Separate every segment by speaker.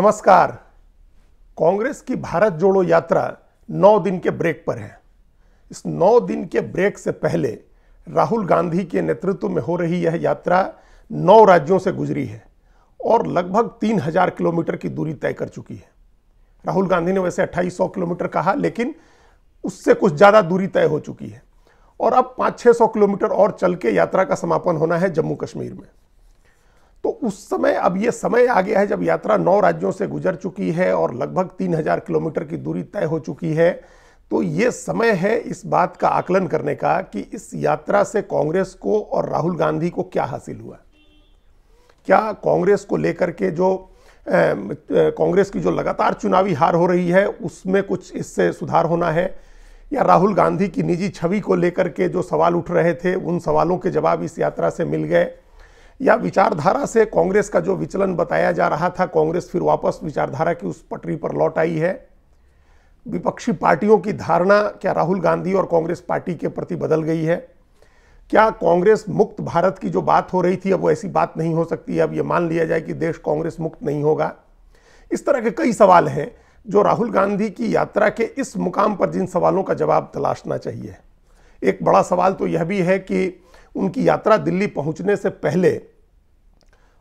Speaker 1: नमस्कार कांग्रेस की भारत जोड़ो यात्रा नौ दिन के ब्रेक पर है इस नौ दिन के ब्रेक से पहले राहुल गांधी के नेतृत्व में हो रही यह यात्रा नौ राज्यों से गुजरी है और लगभग तीन हजार किलोमीटर की दूरी तय कर चुकी है राहुल गांधी ने वैसे अट्ठाईस सौ किलोमीटर कहा लेकिन उससे कुछ ज़्यादा दूरी तय हो चुकी है और अब पाँच छः सौ किलोमीटर और चल के यात्रा का समापन होना है जम्मू कश्मीर में तो उस समय अब ये समय आ गया है जब यात्रा नौ राज्यों से गुजर चुकी है और लगभग तीन हजार किलोमीटर की दूरी तय हो चुकी है तो ये समय है इस बात का आकलन करने का कि इस यात्रा से कांग्रेस को और राहुल गांधी को क्या हासिल हुआ क्या कांग्रेस को लेकर के जो कांग्रेस की जो लगातार चुनावी हार हो रही है उसमें कुछ इससे सुधार होना है या राहुल गांधी की निजी छवि को लेकर के जो सवाल उठ रहे थे उन सवालों के जवाब इस यात्रा से मिल गए या विचारधारा से कांग्रेस का जो विचलन बताया जा रहा था कांग्रेस फिर वापस विचारधारा की उस पटरी पर लौट आई है विपक्षी पार्टियों की धारणा क्या राहुल गांधी और कांग्रेस पार्टी के प्रति बदल गई है क्या कांग्रेस मुक्त भारत की जो बात हो रही थी अब वो ऐसी बात नहीं हो सकती अब ये मान लिया जाए कि देश कांग्रेस मुक्त नहीं होगा इस तरह के कई सवाल हैं जो राहुल गांधी की यात्रा के इस मुकाम पर जिन सवालों का जवाब तलाशना चाहिए एक बड़ा सवाल तो यह भी है कि उनकी यात्रा दिल्ली पहुंचने से पहले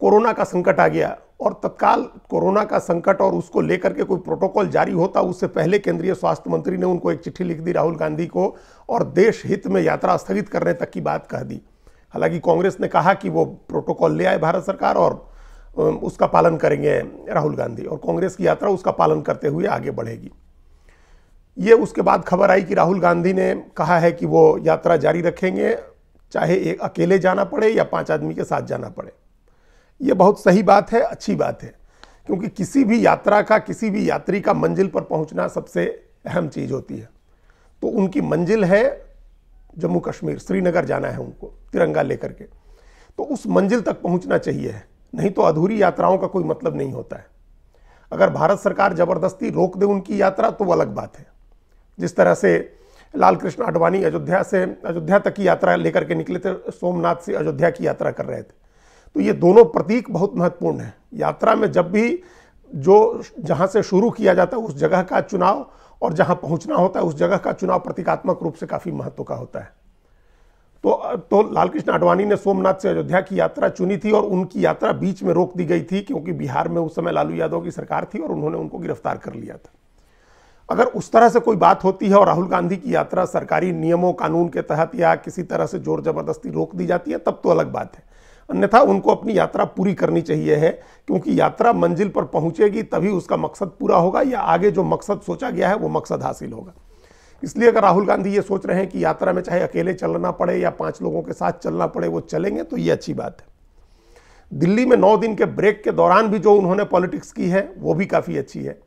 Speaker 1: कोरोना का संकट आ गया और तत्काल कोरोना का संकट और उसको लेकर के कोई प्रोटोकॉल जारी होता उससे पहले केंद्रीय स्वास्थ्य मंत्री ने उनको एक चिट्ठी लिख दी राहुल गांधी को और देश हित में यात्रा स्थगित करने तक की बात कह दी हालांकि कांग्रेस ने कहा कि वो प्रोटोकॉल ले आए भारत सरकार और उसका पालन करेंगे राहुल गांधी और कांग्रेस की यात्रा उसका पालन करते हुए आगे बढ़ेगी ये उसके बाद खबर आई कि राहुल गांधी ने कहा है कि वो यात्रा जारी रखेंगे चाहे एक अकेले जाना पड़े या पाँच आदमी के साथ जाना पड़े ये बहुत सही बात है अच्छी बात है क्योंकि किसी भी यात्रा का किसी भी यात्री का मंजिल पर पहुंचना सबसे अहम चीज़ होती है तो उनकी मंजिल है जम्मू कश्मीर श्रीनगर जाना है उनको तिरंगा लेकर के तो उस मंजिल तक पहुंचना चाहिए नहीं तो अधूरी यात्राओं का कोई मतलब नहीं होता है अगर भारत सरकार ज़बरदस्ती रोक दे उनकी यात्रा तो वो अलग बात है जिस तरह से लाल कृष्ण आडवाणी अयोध्या से अयोध्या तक की यात्रा लेकर के निकले थे सोमनाथ से अयोध्या की यात्रा कर रहे थे तो ये दोनों प्रतीक बहुत महत्वपूर्ण है यात्रा में जब भी जो जहाँ से शुरू किया जाता है उस जगह का चुनाव और जहाँ पहुँचना होता है उस जगह का चुनाव प्रतीकात्मक रूप से काफ़ी महत्व का होता है तो तो लालकृष्ण आडवाणी ने सोमनाथ से अयोध्या की यात्रा चुनी थी और उनकी यात्रा बीच में रोक दी गई थी क्योंकि बिहार में उस समय लालू यादव की सरकार थी और उन्होंने उनको गिरफ्तार कर लिया था अगर उस तरह से कोई बात होती है और राहुल गांधी की यात्रा सरकारी नियमों कानून के तहत या किसी तरह से जोर जबरदस्ती रोक दी जाती है तब तो अलग बात है अन्यथा उनको अपनी यात्रा पूरी करनी चाहिए है क्योंकि यात्रा मंजिल पर पहुंचेगी तभी उसका मकसद पूरा होगा या आगे जो मकसद सोचा गया है वो मकसद हासिल होगा इसलिए अगर राहुल गांधी ये सोच रहे हैं कि यात्रा में चाहे अकेले चलना पड़े या पाँच लोगों के साथ चलना पड़े वो चलेंगे तो ये अच्छी बात है दिल्ली में नौ दिन के ब्रेक के दौरान भी जो उन्होंने पॉलिटिक्स की है वो भी काफ़ी अच्छी है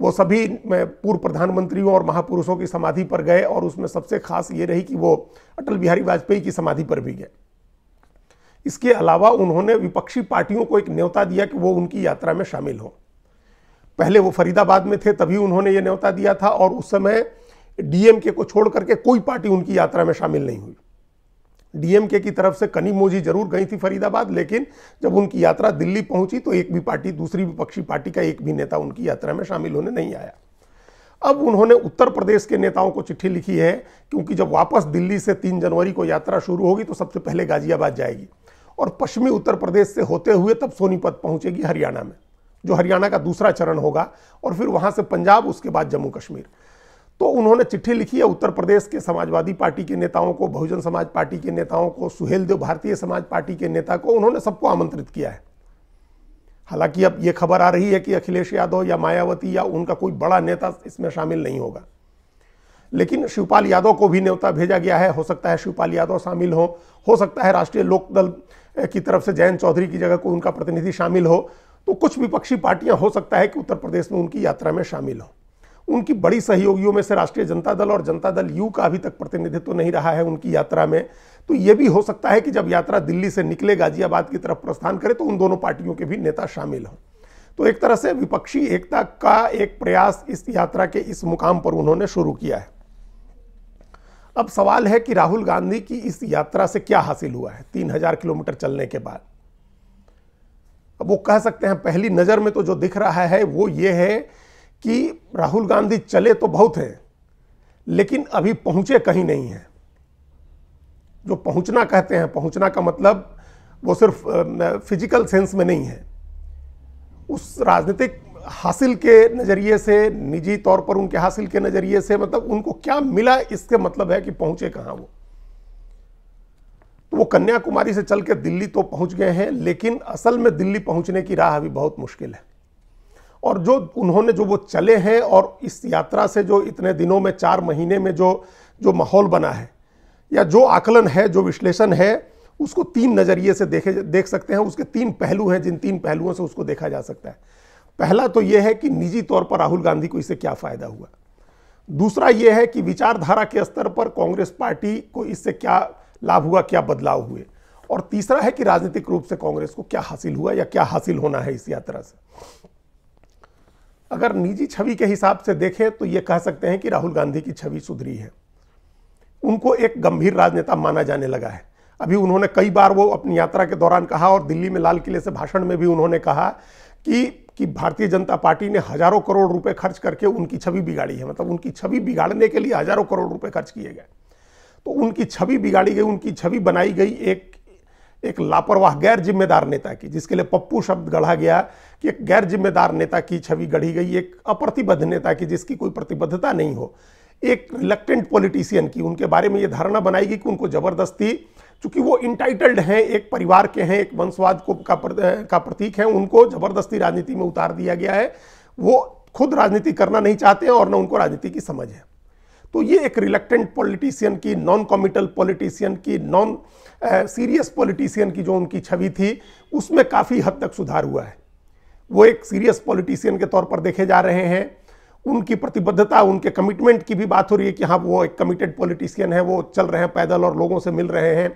Speaker 1: वो सभी पूर्व प्रधानमंत्रियों और महापुरुषों की समाधि पर गए और उसमें सबसे खास ये रही कि वो अटल बिहारी वाजपेयी की समाधि पर भी गए इसके अलावा उन्होंने विपक्षी पार्टियों को एक न्योता दिया कि वो उनकी यात्रा में शामिल हों पहले वो फरीदाबाद में थे तभी उन्होंने ये न्योता दिया था और उस समय डीएमके को छोड़ करके कोई पार्टी उनकी यात्रा में शामिल नहीं हुई डीएमके की तरफ से कनी मोजी जरूर गई थी फरीदाबाद लेकिन जब उनकी यात्रा दिल्ली पहुंची तो एक भी पार्टी दूसरी विपक्षी पार्टी का एक भी नेता उनकी यात्रा में शामिल होने नहीं आया अब उन्होंने उत्तर प्रदेश के नेताओं को चिट्ठी लिखी है क्योंकि जब वापस दिल्ली से तीन जनवरी को यात्रा शुरू होगी तो सबसे पहले गाजियाबाद जाएगी और पश्चिमी उत्तर प्रदेश से होते हुए तब सोनीपत पहुंचेगी हरियाणा में जो हरियाणा का दूसरा चरण होगा और फिर वहां से पंजाब उसके बाद जम्मू कश्मीर तो उन्होंने चिट्ठी लिखी है उत्तर प्रदेश के समाजवादी पार्टी के नेताओं को बहुजन समाज पार्टी के नेताओं को सुहेल देव भारतीय समाज पार्टी के नेता को उन्होंने सबको आमंत्रित किया है हालांकि अब ये खबर आ रही है कि अखिलेश यादव या मायावती या उनका कोई बड़ा नेता इसमें शामिल नहीं होगा लेकिन शिवपाल यादव को भी न्योता भेजा गया है हो सकता है शिवपाल यादव शामिल हो हो सकता है राष्ट्रीय लोकदल की तरफ से जयंत चौधरी की जगह कोई उनका प्रतिनिधि शामिल हो तो कुछ विपक्षी पार्टियां हो सकता है कि उत्तर प्रदेश में उनकी यात्रा में शामिल हों उनकी बड़ी सहयोगियों में से राष्ट्रीय जनता दल और जनता दल यू का अभी तक प्रतिनिधित्व तो नहीं रहा है उनकी यात्रा में तो ये भी हो सकता है कि जब यात्रा दिल्ली से निकले गाजियाबाद की तरफ प्रस्थान करे तो उन दोनों पार्टियों के भी नेता शामिल हों तो एक तरह से विपक्षी एकता का एक प्रयास इस यात्रा के इस मुकाम पर उन्होंने शुरू किया है अब सवाल है कि राहुल गांधी की इस यात्रा से क्या हासिल हुआ है तीन हजार किलोमीटर चलने के बाद अब वो कह सकते हैं पहली नज़र में तो जो दिख रहा है वो ये है कि राहुल गांधी चले तो बहुत हैं लेकिन अभी पहुंचे कहीं नहीं हैं जो पहुंचना कहते हैं पहुंचना का मतलब वो सिर्फ फिजिकल सेंस में नहीं है उस राजनीतिक हासिल के नज़रिए से निजी तौर पर उनके हासिल के नज़रिए से मतलब उनको क्या मिला इसके मतलब है कि पहुंचे कहाँ वो तो वो कन्याकुमारी से चल के दिल्ली तो पहुंच गए हैं लेकिन असल में दिल्ली पहुंचने की राह अभी बहुत मुश्किल है और जो उन्होंने जो वो चले हैं और इस यात्रा से जो इतने दिनों में चार महीने में जो जो माहौल बना है या जो आकलन है जो विश्लेषण है उसको तीन नज़रिए से देखे देख सकते हैं उसके तीन पहलू हैं जिन तीन पहलुओं से उसको देखा जा सकता है पहला तो ये है कि निजी तौर पर राहुल गांधी को इससे क्या फ़ायदा हुआ दूसरा यह है कि विचारधारा के स्तर पर कांग्रेस पार्टी को इससे क्या लाभ हुआ क्या बदलाव हुए और तीसरा है कि राजनीतिक रूप से कांग्रेस को क्या हासिल हुआ या क्या हासिल होना है इस यात्रा से अगर निजी छवि के हिसाब से देखें तो ये कह सकते हैं कि राहुल गांधी की छवि सुधरी है उनको एक गंभीर राजनेता माना जाने लगा है अभी उन्होंने कई बार वो अपनी यात्रा के दौरान कहा और दिल्ली में लाल किले से भाषण में भी उन्होंने कहा कि कि भारतीय जनता पार्टी ने हजारों करोड़ रुपए खर्च करके उनकी छवि बिगाड़ी है मतलब उनकी छवि बिगाड़ने के लिए हजारों करोड़ रुपए खर्च किए गए तो उनकी छवि बिगाड़ी गई उनकी छवि बनाई गई एक एक लापरवाह गैर जिम्मेदार नेता की जिसके लिए पप्पू शब्द गढ़ा गया कि एक गैर जिम्मेदार नेता की छवि गढ़ी गई एक अप्रतिबद्ध नेता की जिसकी कोई प्रतिबद्धता नहीं हो एक रिलेक्टेंट पॉलिटिशियन की उनके बारे में ये धारणा बनाई गई कि उनको ज़बरदस्ती चूंकि वो इंटाइटल्ड हैं एक परिवार के हैं एक वंशवाद को का, प्र, का प्रतीक है उनको ज़बरदस्ती राजनीति में उतार दिया गया है वो खुद राजनीति करना नहीं चाहते और न उनको राजनीति की समझ है तो ये एक रिलेक्टेंट पॉलिटिशियन की नॉन कॉमिटल पॉलिटिशियन की नॉन सीरियस पॉलिटिशियन की जो उनकी छवि थी उसमें काफ़ी हद तक सुधार हुआ है वो एक सीरियस पॉलिटिशियन के तौर पर देखे जा रहे हैं उनकी प्रतिबद्धता उनके कमिटमेंट की भी बात हो रही है कि हाँ वो एक कमिटेड पॉलिटिशियन है वो चल रहे हैं पैदल और लोगों से मिल रहे हैं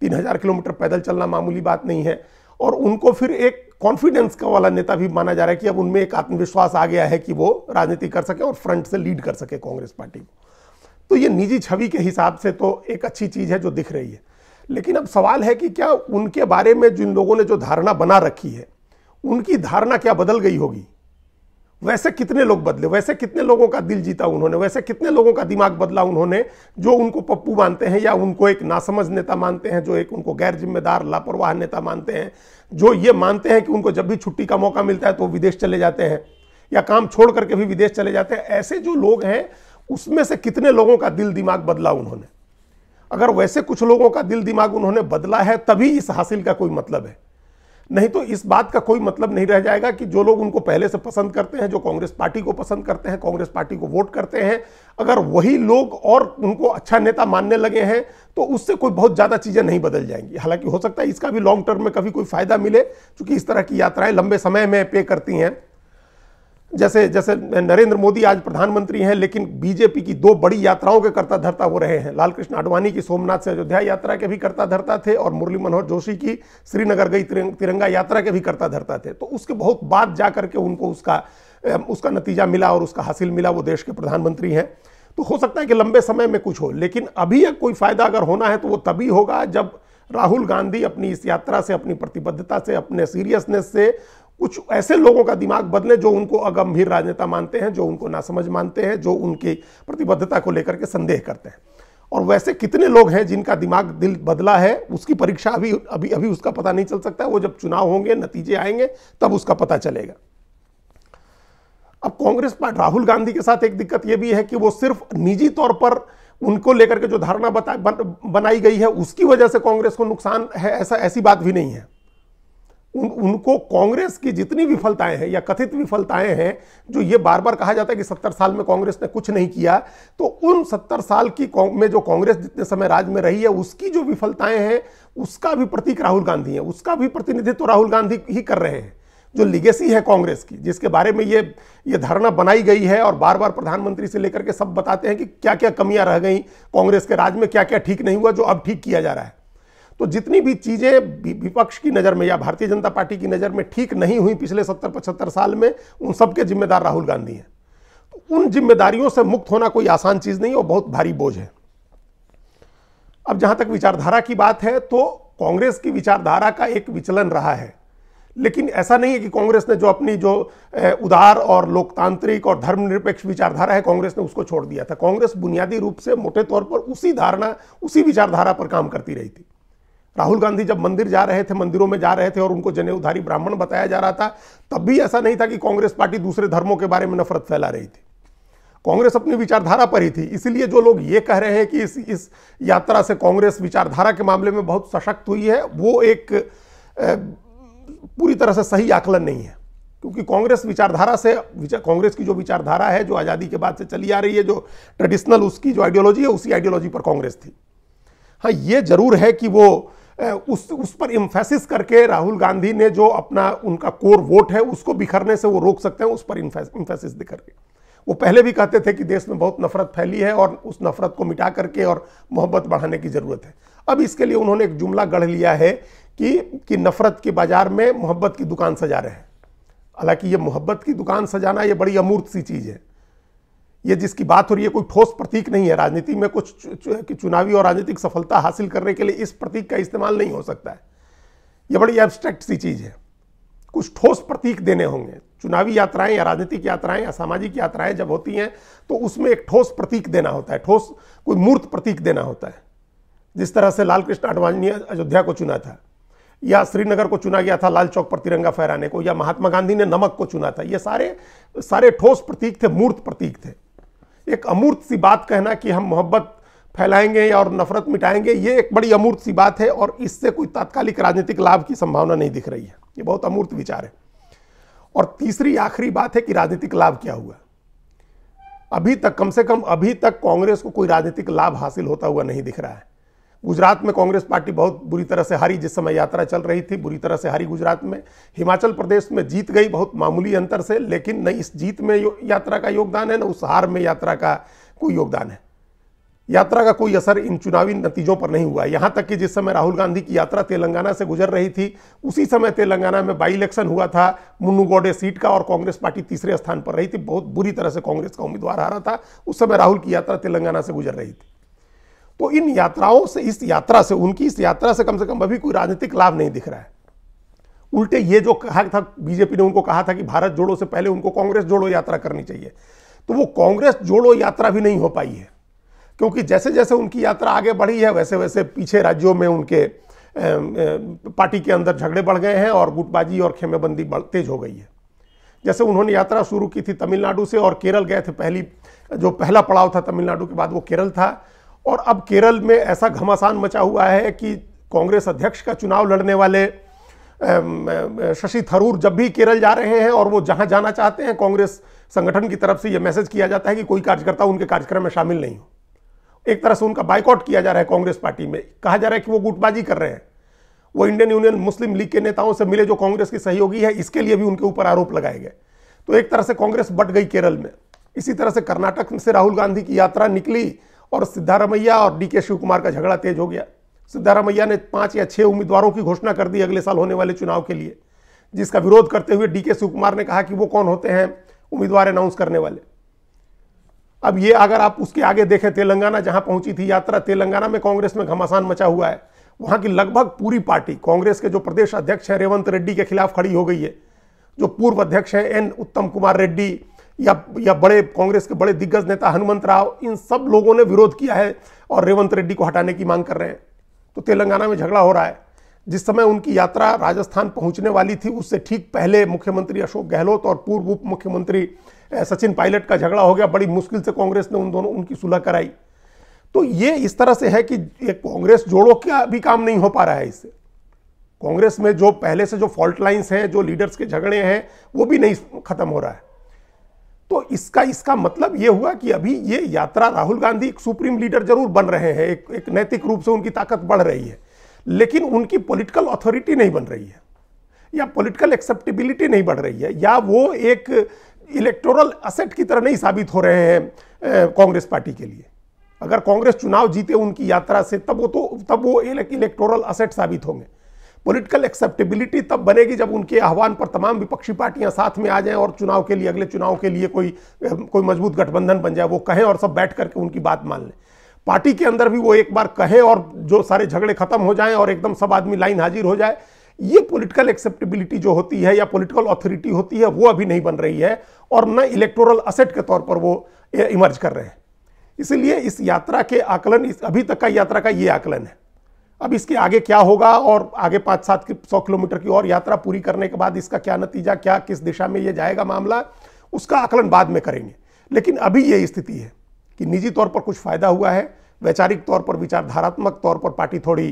Speaker 1: तीन हज़ार किलोमीटर पैदल चलना मामूली बात नहीं है और उनको फिर एक कॉन्फिडेंस का वाला नेता भी माना जा रहा है कि अब उनमें एक आत्मविश्वास आ गया है कि वो राजनीति कर सके और फ्रंट से लीड कर सके कांग्रेस पार्टी को तो ये निजी छवि के हिसाब से तो एक अच्छी चीज़ है जो दिख रही है लेकिन अब सवाल है कि क्या उनके बारे में जिन लोगों ने जो धारणा बना रखी है उनकी धारणा क्या बदल गई होगी वैसे कितने लोग बदले वैसे कितने लोगों का दिल जीता उन्होंने वैसे कितने लोगों का दिमाग बदला उन्होंने जो उनको पप्पू मानते हैं या उनको एक नासमझ नेता मानते हैं जो एक उनको गैर जिम्मेदार लापरवाह नेता मानते हैं जो ये मानते हैं कि उनको जब भी छुट्टी का मौका मिलता है तो विदेश चले जाते हैं या काम छोड़ करके भी विदेश चले जाते हैं ऐसे जो लोग हैं उसमें से कितने लोगों का दिल दिमाग बदला उन्होंने अगर वैसे कुछ लोगों का दिल दिमाग उन्होंने बदला है तभी इस हासिल का कोई मतलब है नहीं तो इस बात का कोई मतलब नहीं रह जाएगा कि जो लोग उनको पहले से पसंद करते हैं जो कांग्रेस पार्टी को पसंद करते हैं कांग्रेस पार्टी को वोट करते हैं अगर वही लोग और उनको अच्छा नेता मानने लगे हैं तो उससे कोई बहुत ज़्यादा चीज़ें नहीं बदल जाएंगी हालांकि हो सकता है इसका भी लॉन्ग टर्म में कभी कोई फ़ायदा मिले चूंकि इस तरह की यात्राएं लंबे समय में पे करती हैं जैसे जैसे नरेंद्र मोदी आज प्रधानमंत्री हैं लेकिन बीजेपी की दो बड़ी यात्राओं के करता धरता वो रहे हैं लालकृष्ण आडवाणी की सोमनाथ से अयोध्या यात्रा के भी करता धरता थे और मुरली मनोहर जोशी की श्रीनगर गई तिरंगा यात्रा के भी करता धरता थे तो उसके बहुत बाद जा करके उनको उसका उसका नतीजा मिला और उसका हासिल मिला वो देश के प्रधानमंत्री हैं तो हो सकता है कि लंबे समय में कुछ हो लेकिन अभी कोई फायदा अगर होना है तो वो तभी होगा जब राहुल गांधी अपनी इस यात्रा से अपनी प्रतिबद्धता से अपने सीरियसनेस से कुछ ऐसे लोगों का दिमाग बदले जो उनको अगंभीर राजनेता मानते हैं जो उनको नासमझ मानते हैं जो उनकी प्रतिबद्धता को लेकर के संदेह करते हैं और वैसे कितने लोग हैं जिनका दिमाग दिल बदला है उसकी परीक्षा अभी अभी अभी उसका पता नहीं चल सकता वो जब चुनाव होंगे नतीजे आएंगे तब उसका पता चलेगा अब कांग्रेस पार्टी राहुल गांधी के साथ एक दिक्कत यह भी है कि वो सिर्फ निजी तौर पर उनको लेकर के जो धारणा बता बन, बनाई गई है उसकी वजह से कांग्रेस को नुकसान है ऐसा ऐसी बात भी नहीं है उन उनको कांग्रेस की जितनी विफलताएं हैं या कथित विफलताएं हैं जो ये बार बार कहा जाता है कि सत्तर साल में कांग्रेस ने कुछ नहीं किया तो उन सत्तर साल की में जो कांग्रेस जितने समय राज में रही है उसकी जो विफलताएं हैं उसका भी प्रतीक राहुल गांधी है उसका भी प्रतिनिधित्व तो राहुल गांधी ही कर रहे हैं जो लिगेसी है कांग्रेस की जिसके बारे में ये ये धारणा बनाई गई है और बार बार प्रधानमंत्री से लेकर के सब बताते हैं कि क्या क्या कमियां रह गई कांग्रेस के राज में क्या क्या ठीक नहीं हुआ जो अब ठीक किया जा रहा है तो जितनी भी चीज़ें विपक्ष की नज़र में या भारतीय जनता पार्टी की नज़र में ठीक नहीं हुई पिछले सत्तर पचहत्तर साल में उन सबके जिम्मेदार राहुल गांधी हैं तो उन जिम्मेदारियों से मुक्त होना कोई आसान चीज़ नहीं और बहुत भारी बोझ है अब जहां तक विचारधारा की बात है तो कांग्रेस की विचारधारा का एक विचलन रहा है लेकिन ऐसा नहीं है कि कांग्रेस ने जो अपनी जो उदार और लोकतांत्रिक और धर्मनिरपेक्ष विचारधारा है कांग्रेस ने उसको छोड़ दिया था कांग्रेस बुनियादी रूप से मोटे तौर पर उसी धारणा उसी विचारधारा पर काम करती रही थी राहुल गांधी जब मंदिर जा रहे थे मंदिरों में जा रहे थे और उनको जनेऊधारी ब्राह्मण बताया जा रहा था तब भी ऐसा नहीं था कि कांग्रेस पार्टी दूसरे धर्मों के बारे में नफरत फैला रही थी कांग्रेस अपनी विचारधारा पर ही थी इसीलिए जो लोग ये कह रहे हैं कि इस इस यात्रा से कांग्रेस विचारधारा के मामले में बहुत सशक्त हुई है वो एक पूरी तरह से सही आकलन नहीं है क्योंकि कांग्रेस विचारधारा से विचार, कांग्रेस की जो विचारधारा है जो आज़ादी के बाद से चली आ रही है जो ट्रेडिशनल उसकी जो आइडियोलॉजी है उसी आइडियोलॉजी पर कांग्रेस थी हाँ ये जरूर है कि वो उस उस पर इम्फेसिस करके राहुल गांधी ने जो अपना उनका कोर वोट है उसको बिखरने से वो रोक सकते हैं उस पर इम्फेसिस दिखर के वो पहले भी कहते थे कि देश में बहुत नफरत फैली है और उस नफरत को मिटा करके और मोहब्बत बढ़ाने की ज़रूरत है अब इसके लिए उन्होंने एक जुमला गढ़ लिया है कि कि नफरत के बाज़ार में मोहब्बत की दुकान सजा रहे हैं हालांकि ये मोहब्बत की दुकान सजाना ये बड़ी अमूर्त सी चीज़ है ये जिसकी बात हो रही है कोई ठोस प्रतीक नहीं है राजनीति में कुछ कि चुनावी और राजनीतिक सफलता हासिल करने के लिए इस प्रतीक का इस्तेमाल नहीं हो सकता है ये बड़ी एब्स्ट्रैक्ट सी चीज़ है कुछ ठोस प्रतीक देने होंगे चुनावी यात्राएं या राजनीतिक यात्राएं या सामाजिक यात्राएं जब होती हैं तो उसमें एक ठोस प्रतीक देना होता है ठोस कोई मूर्त प्रतीक देना होता है जिस तरह से लाल कृष्ण आडवाणी ने अयोध्या को चुना था या श्रीनगर को चुना गया था लाल चौक पर तिरंगा फहराने को या महात्मा गांधी ने नमक को चुना था ये सारे सारे ठोस प्रतीक थे मूर्त प्रतीक थे एक अमूर्त सी बात कहना कि हम मोहब्बत फैलाएंगे और नफरत मिटाएंगे ये एक बड़ी अमूर्त सी बात है और इससे कोई तात्कालिक राजनीतिक लाभ की संभावना नहीं दिख रही है ये बहुत अमूर्त विचार है और तीसरी आखिरी बात है कि राजनीतिक लाभ क्या हुआ अभी तक कम से कम अभी तक कांग्रेस को कोई राजनीतिक लाभ हासिल होता हुआ नहीं दिख रहा है गुजरात में कांग्रेस पार्टी बहुत बुरी तरह से हारी जिस समय यात्रा चल रही थी बुरी तरह से हारी गुजरात में हिमाचल प्रदेश में जीत गई बहुत मामूली अंतर से लेकिन न इस जीत में यात्रा का योगदान है न उस हार में यात्रा का कोई योगदान है यात्रा का कोई असर इन चुनावी नतीजों पर नहीं हुआ यहाँ तक कि जिस समय राहुल गांधी की यात्रा तेलंगाना से गुजर रही थी उसी समय तेलंगाना में बाई इलेक्शन हुआ था मुन्नू गोडे सीट का और कांग्रेस पार्टी तीसरे स्थान पर रही थी बहुत बुरी तरह से कांग्रेस का उम्मीदवार हारा था उस समय राहुल की यात्रा तेलंगाना से गुजर रही थी वो इन यात्राओं से इस यात्रा से उनकी इस यात्रा से कम से कम अभी कोई राजनीतिक लाभ नहीं दिख रहा है उल्टे ये जो कहा था बीजेपी ने उनको कहा था कि भारत जोड़ो से पहले उनको कांग्रेस जोड़ो यात्रा करनी चाहिए तो वो कांग्रेस जोड़ो यात्रा भी नहीं हो पाई है क्योंकि जैसे जैसे उनकी यात्रा आगे बढ़ी है वैसे वैसे पीछे राज्यों में उनके पार्टी के अंदर झगड़े बढ़ गए हैं और गुटबाजी और खेमेबंदी तेज हो गई है जैसे उन्होंने यात्रा शुरू की थी तमिलनाडु से और केरल गए थे पहली जो पहला पड़ाव था तमिलनाडु के बाद वो केरल था और अब केरल में ऐसा घमासान मचा हुआ है कि कांग्रेस अध्यक्ष का चुनाव लड़ने वाले शशि थरूर जब भी केरल जा रहे हैं और वो जहां जाना चाहते हैं कांग्रेस संगठन की तरफ से ये मैसेज किया जाता है कि कोई कार्यकर्ता उनके कार्यक्रम में शामिल नहीं हो एक तरह से उनका बाइकआउट किया जा रहा है कांग्रेस पार्टी में कहा जा रहा है कि वो गुटबाजी कर रहे हैं वो इंडियन यूनियन मुस्लिम लीग के नेताओं से मिले जो कांग्रेस की सहयोगी है इसके लिए भी उनके ऊपर आरोप लगाए गए तो एक तरह से कांग्रेस बट गई केरल में इसी तरह से कर्नाटक से राहुल गांधी की यात्रा निकली और सिद्धारामैया और डी के शिव कुमार का झगड़ा तेज हो गया सिद्धारामैया ने पाँच या छः उम्मीदवारों की घोषणा कर दी अगले साल होने वाले चुनाव के लिए जिसका विरोध करते हुए डी के शिव कुमार ने कहा कि वो कौन होते हैं उम्मीदवार अनाउंस करने वाले अब ये अगर आप उसके आगे देखें तेलंगाना जहां पहुंची थी यात्रा तेलंगाना में कांग्रेस में घमासान मचा हुआ है वहां की लगभग पूरी पार्टी कांग्रेस के जो प्रदेश अध्यक्ष हैं रेवंत रेड्डी के खिलाफ खड़ी हो गई है जो पूर्व अध्यक्ष हैं एन उत्तम कुमार रेड्डी या या बड़े कांग्रेस के बड़े दिग्गज नेता हनुमंत राव इन सब लोगों ने विरोध किया है और रेवंत रेड्डी को हटाने की मांग कर रहे हैं तो तेलंगाना में झगड़ा हो रहा है जिस समय उनकी यात्रा राजस्थान पहुंचने वाली थी उससे ठीक पहले मुख्यमंत्री अशोक गहलोत और पूर्व उप मुख्यमंत्री सचिन पायलट का झगड़ा हो गया बड़ी मुश्किल से कांग्रेस ने उन दोनों उनकी सुलह कराई तो ये इस तरह से है कि कांग्रेस जोड़ों का भी काम नहीं हो पा रहा है इससे कांग्रेस में जो पहले से जो फॉल्ट लाइन्स हैं जो लीडर्स के झगड़े हैं वो भी नहीं खत्म हो रहा है तो इसका इसका मतलब ये हुआ कि अभी ये यात्रा राहुल गांधी एक सुप्रीम लीडर जरूर बन रहे हैं एक एक नैतिक रूप से उनकी ताकत बढ़ रही है लेकिन उनकी पॉलिटिकल अथॉरिटी नहीं बन रही है या पॉलिटिकल एक्सेप्टेबिलिटी नहीं बढ़ रही है या वो एक इलेक्टोरल असेट की तरह नहीं साबित हो रहे हैं कांग्रेस पार्टी के लिए अगर कांग्रेस चुनाव जीते उनकी यात्रा से तब वो तो तब वो इलेक्टोरल असेट साबित होंगे पॉलिटिकल एक्सेप्टेबिलिटी तब बनेगी जब उनके आह्वान पर तमाम विपक्षी पार्टियां साथ में आ जाएं और चुनाव के लिए अगले चुनाव के लिए कोई कोई मजबूत गठबंधन बन जाए वो कहें और सब बैठ करके उनकी बात मान लें पार्टी के अंदर भी वो एक बार कहे और जो सारे झगड़े खत्म हो जाएं और एकदम सब आदमी लाइन हाजिर हो जाए ये पॉलिटिकल एक्सेप्टेबिलिटी जो होती है या पॉलिटिकल अथॉरिटी होती है वो अभी नहीं बन रही है और न इलेक्टोरल असेट के तौर पर वो इमर्ज कर रहे हैं इसलिए इस यात्रा के आकलन इस अभी तक का यात्रा का ये आकलन है अब इसके आगे क्या होगा और आगे पाँच सात सौ किलोमीटर की और यात्रा पूरी करने के बाद इसका क्या नतीजा क्या किस दिशा में ये जाएगा मामला उसका आकलन बाद में करेंगे लेकिन अभी ये स्थिति है कि निजी तौर पर कुछ फायदा हुआ है वैचारिक तौर पर विचारधारात्मक तौर पर पार्टी थोड़ी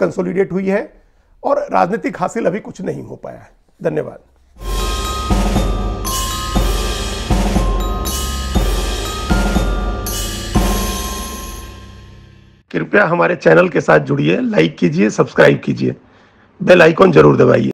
Speaker 1: कंसोलिडेट हुई है और राजनीतिक हासिल अभी कुछ नहीं हो पाया है धन्यवाद कृपया हमारे चैनल के साथ जुड़िए लाइक कीजिए सब्सक्राइब कीजिए बेल आइकॉन जरूर दबाइए